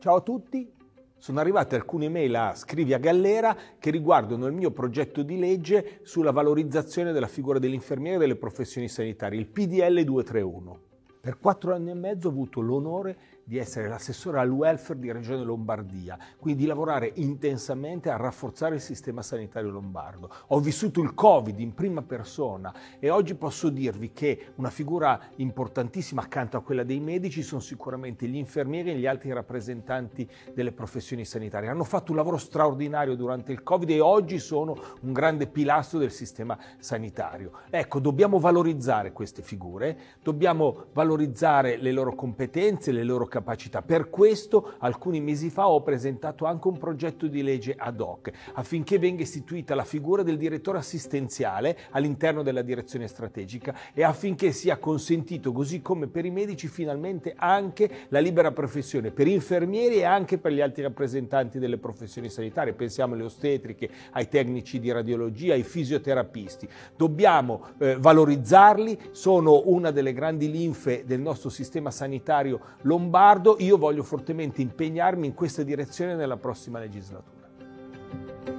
Ciao a tutti, sono arrivate alcune mail a Scrivi a Gallera che riguardano il mio progetto di legge sulla valorizzazione della figura dell'infermiere e delle professioni sanitarie, il PDL 231. Per quattro anni e mezzo ho avuto l'onore di essere l'assessore al welfare di Regione Lombardia, quindi di lavorare intensamente a rafforzare il sistema sanitario lombardo. Ho vissuto il Covid in prima persona e oggi posso dirvi che una figura importantissima accanto a quella dei medici sono sicuramente gli infermieri e gli altri rappresentanti delle professioni sanitarie. Hanno fatto un lavoro straordinario durante il Covid e oggi sono un grande pilastro del sistema sanitario. Ecco, dobbiamo valorizzare queste figure, dobbiamo valorizzare valorizzare le loro competenze, le loro capacità. Per questo alcuni mesi fa ho presentato anche un progetto di legge ad hoc affinché venga istituita la figura del direttore assistenziale all'interno della direzione strategica e affinché sia consentito, così come per i medici, finalmente anche la libera professione per infermieri e anche per gli altri rappresentanti delle professioni sanitarie. Pensiamo alle ostetriche, ai tecnici di radiologia, ai fisioterapisti. Dobbiamo eh, valorizzarli, sono una delle grandi linfe del nostro sistema sanitario lombardo, io voglio fortemente impegnarmi in questa direzione nella prossima legislatura.